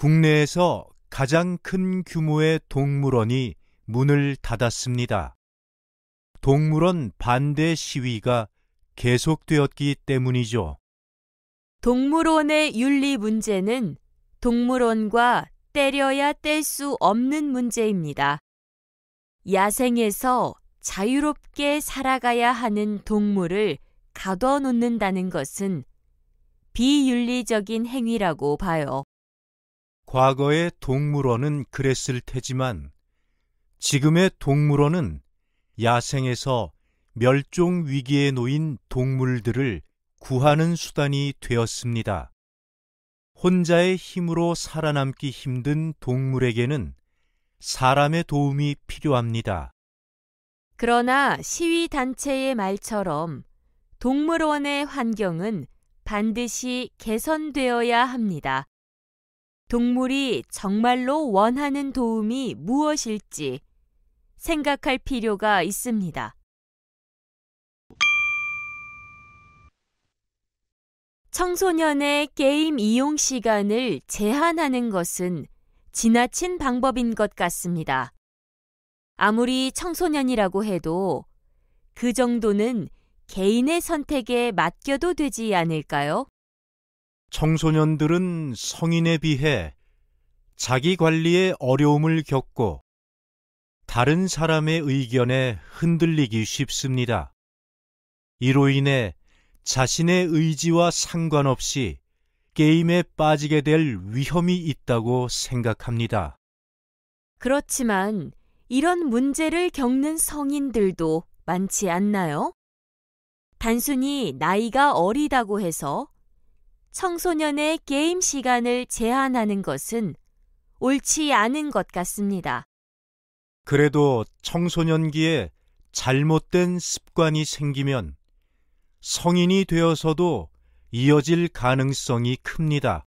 국내에서 가장 큰 규모의 동물원이 문을 닫았습니다. 동물원 반대 시위가 계속되었기 때문이죠. 동물원의 윤리 문제는 동물원과 때려야 뗄 수 없는 문제입니다. 야생에서 자유롭게 살아가야 하는 동물을 가둬놓는다는 것은 비윤리적인 행위라고 봐요. 과거의 동물원은 그랬을 테지만 지금의 동물원은 야생에서 멸종 위기에 놓인 동물들을 구하는 수단이 되었습니다. 혼자의 힘으로 살아남기 힘든 동물에게는 사람의 도움이 필요합니다. 그러나 시위 단체의 말처럼 동물원의 환경은 반드시 개선되어야 합니다. 동물이 정말로 원하는 도움이 무엇일지 생각할 필요가 있습니다. 청소년의 게임 이용 시간을 제한하는 것은 지나친 방법인 것 같습니다. 아무리 청소년이라고 해도 그 정도는 개인의 선택에 맡겨도 되지 않을까요? 청소년들은 성인에 비해 자기 관리에 어려움을 겪고 다른 사람의 의견에 흔들리기 쉽습니다. 이로 인해 자신의 의지와 상관없이 게임에 빠지게 될 위험이 있다고 생각합니다. 그렇지만 이런 문제를 겪는 성인들도 많지 않나요? 단순히 나이가 어리다고 해서 청소년의 게임 시간을 제한하는 것은 옳지 않은 것 같습니다. 그래도 청소년기에 잘못된 습관이 생기면 성인이 되어서도 이어질 가능성이 큽니다.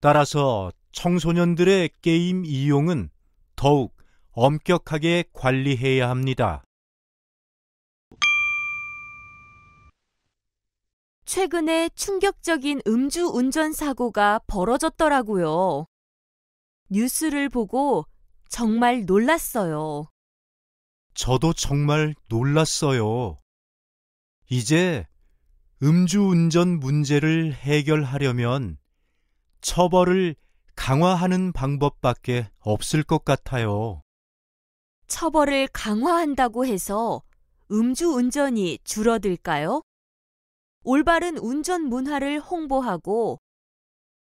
따라서 청소년들의 게임 이용은 더욱 엄격하게 관리해야 합니다. 최근에 충격적인 음주 운전 사고가 벌어졌더라고요. 뉴스를 보고 정말 놀랐어요. 저도 정말 놀랐어요. 이제 음주운전 문제를 해결하려면 처벌을 강화하는 방법밖에 없을 것 같아요. 처벌을 강화한다고 해서 음주운전이 줄어들까요? 올바른 운전 문화를 홍보하고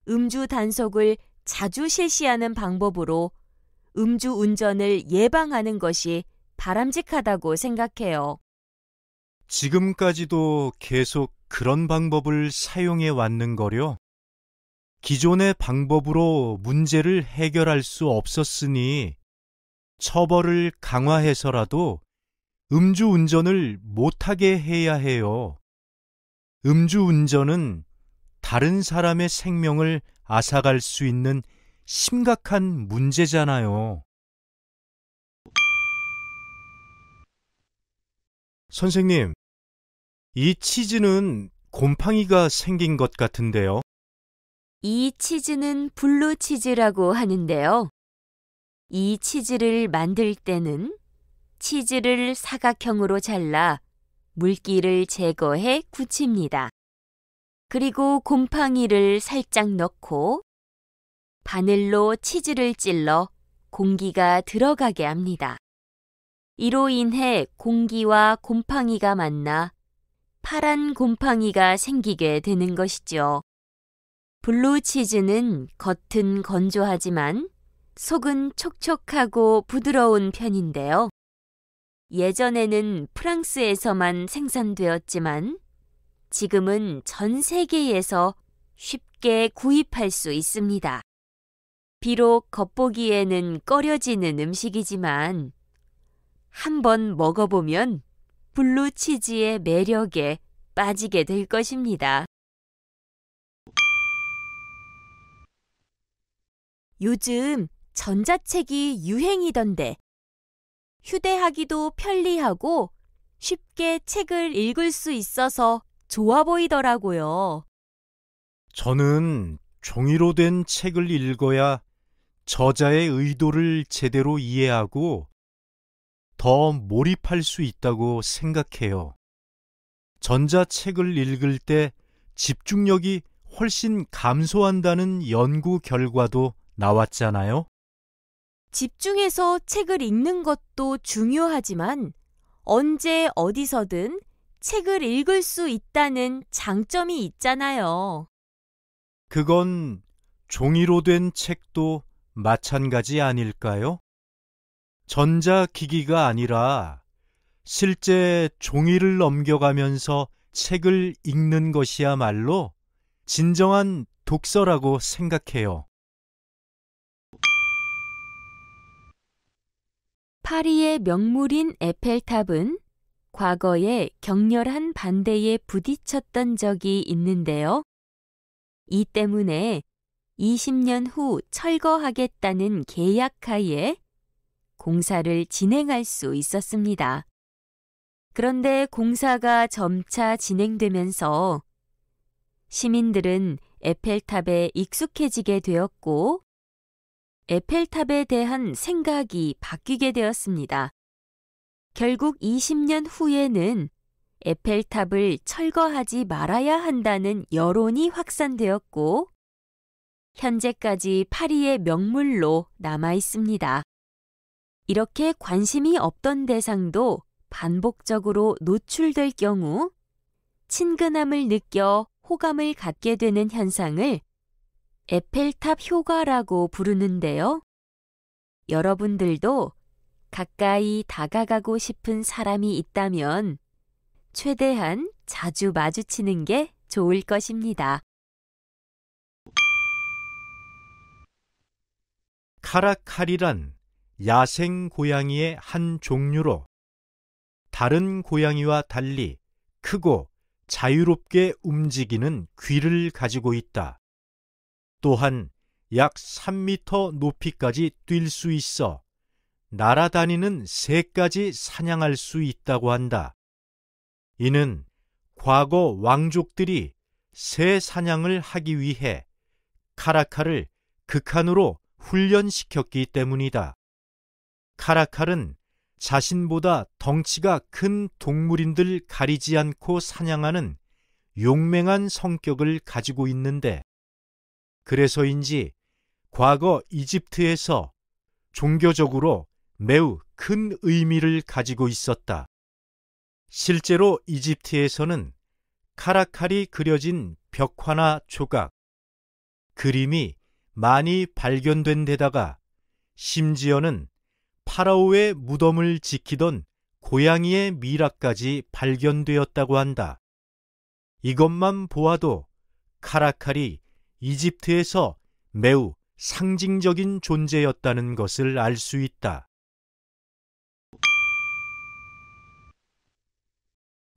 음주 단속을 자주 실시하는 방법으로 음주 운전을 예방하는 것이 바람직하다고 생각해요. 지금까지도 계속 그런 방법을 사용해 왔는 거려. 기존의 방법으로 문제를 해결할 수 없었으니 처벌을 강화해서라도 음주 운전을 못하게 해야 해요. 음주운전은 다른 사람의 생명을 앗아갈 수 있는 심각한 문제잖아요. 선생님, 이 치즈는 곰팡이가 생긴 것 같은데요. 이 치즈는 블루 치즈라고 하는데요. 이 치즈를 만들 때는 치즈를 사각형으로 잘라 물기를 제거해 굳힙니다. 그리고 곰팡이를 살짝 넣고 바늘로 치즈를 찔러 공기가 들어가게 합니다. 이로 인해 공기와 곰팡이가 만나 파란 곰팡이가 생기게 되는 것이죠. 블루치즈는 겉은 건조하지만 속은 촉촉하고 부드러운 편인데요. 예전에는 프랑스에서만 생산되었지만 지금은 전 세계에서 쉽게 구입할 수 있습니다. 비록 겉보기에는 꺼려지는 음식이지만 한번 먹어보면 블루치즈의 매력에 빠지게 될 것입니다. 요즘 전자책이 유행이던데 휴대하기도 편리하고 쉽게 책을 읽을 수 있어서 좋아 보이더라고요. 저는 종이로 된 책을 읽어야 저자의 의도를 제대로 이해하고 더 몰입할 수 있다고 생각해요. 전자책을 읽을 때 집중력이 훨씬 감소한다는 연구 결과도 나왔잖아요. 집중해서 책을 읽는 것도 중요하지만 언제 어디서든 책을 읽을 수 있다는 장점이 있잖아요. 그건 종이로 된 책도 마찬가지 아닐까요? 전자기기가 아니라 실제 종이를 넘겨가면서 책을 읽는 것이야말로 진정한 독서라고 생각해요. 파리의 명물인 에펠탑은 과거에 격렬한 반대에 부딪혔던 적이 있는데요. 이 때문에 20년 후 철거하겠다는 계약하에 공사를 진행할 수 있었습니다. 그런데 공사가 점차 진행되면서 시민들은 에펠탑에 익숙해지게 되었고 에펠탑에 대한 생각이 바뀌게 되었습니다. 결국 20년 후에는 에펠탑을 철거하지 말아야 한다는 여론이 확산되었고, 현재까지 파리의 명물로 남아 있습니다. 이렇게 관심이 없던 대상도 반복적으로 노출될 경우 친근함을 느껴 호감을 갖게 되는 현상을 에펠탑 효과라고 부르는데요. 여러분들도 가까이 다가가고 싶은 사람이 있다면 최대한 자주 마주치는 게 좋을 것입니다. 카라칼이란 야생 고양이의 한 종류로 다른 고양이와 달리 크고 자유롭게 움직이는 귀를 가지고 있다. 또한 약 3미터 높이까지 뛸 수 있어 날아다니는 새까지 사냥할 수 있다고 한다. 이는 과거 왕족들이 새 사냥을 하기 위해 카라칼을 극한으로 훈련시켰기 때문이다. 카라칼은 자신보다 덩치가 큰 동물인들 가리지 않고 사냥하는 용맹한 성격을 가지고 있는데 그래서인지 과거 이집트에서 종교적으로 매우 큰 의미를 가지고 있었다. 실제로 이집트에서는 카라칼이 그려진 벽화나 조각, 그림이 많이 발견된 데다가 심지어는 파라오의 무덤을 지키던 고양이의 미라까지 발견되었다고 한다. 이것만 보아도 카라칼이 이집트에서 매우 상징적인 존재였다는 것을 알 수 있다.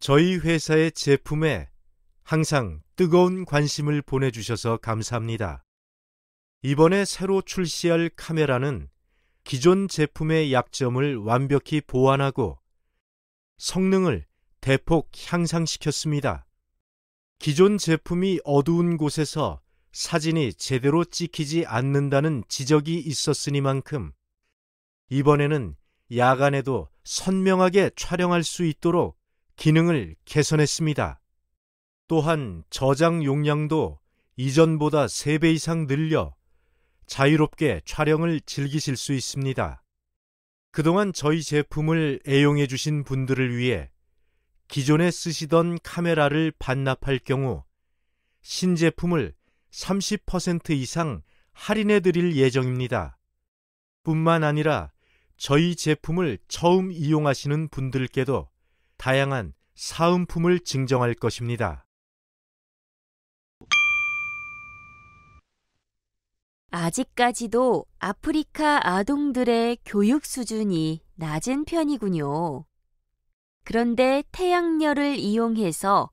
저희 회사의 제품에 항상 뜨거운 관심을 보내주셔서 감사합니다. 이번에 새로 출시할 카메라는 기존 제품의 약점을 완벽히 보완하고 성능을 대폭 향상시켰습니다. 기존 제품이 어두운 곳에서 사진이 제대로 찍히지 않는다는 지적이 있었으니만큼 이번에는 야간에도 선명하게 촬영할 수 있도록 기능을 개선했습니다. 또한 저장 용량도 이전보다 3배 이상 늘려 자유롭게 촬영을 즐기실 수 있습니다. 그동안 저희 제품을 애용해 주신 분들을 위해 기존에 쓰시던 카메라를 반납할 경우 신제품을 30% 이상 할인해 드릴 예정입니다. 뿐만 아니라 저희 제품을 처음 이용하시는 분들께도 다양한 사은품을 증정할 것입니다. 아직까지도 아프리카 아동들의 교육 수준이 낮은 편이군요. 그런데 태양열을 이용해서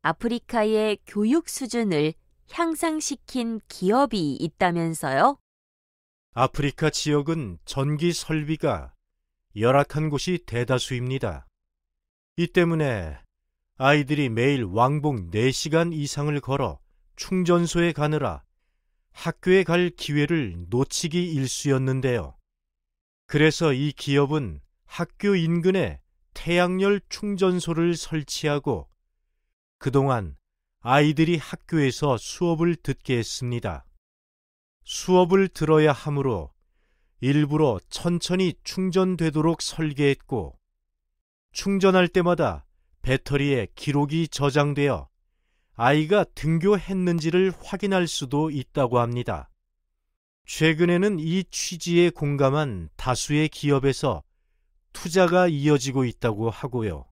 아프리카의 교육 수준을 향상시킨 기업이 있다면서요? 아프리카 지역은 전기 설비가 열악한 곳이 대다수입니다. 이 때문에 아이들이 매일 왕복 4시간 이상을 걸어 충전소에 가느라 학교에 갈 기회를 놓치기 일쑤였는데요. 그래서 이 기업은 학교 인근에 태양열 충전소를 설치하고 그동안 아이들이 학교에서 수업을 듣게 했습니다. 수업을 들어야 하므로 일부러 천천히 충전되도록 설계했고 충전할 때마다 배터리에 기록이 저장되어 아이가 등교했는지를 확인할 수도 있다고 합니다. 최근에는 이 취지에 공감한 다수의 기업에서 투자가 이어지고 있다고 하고요.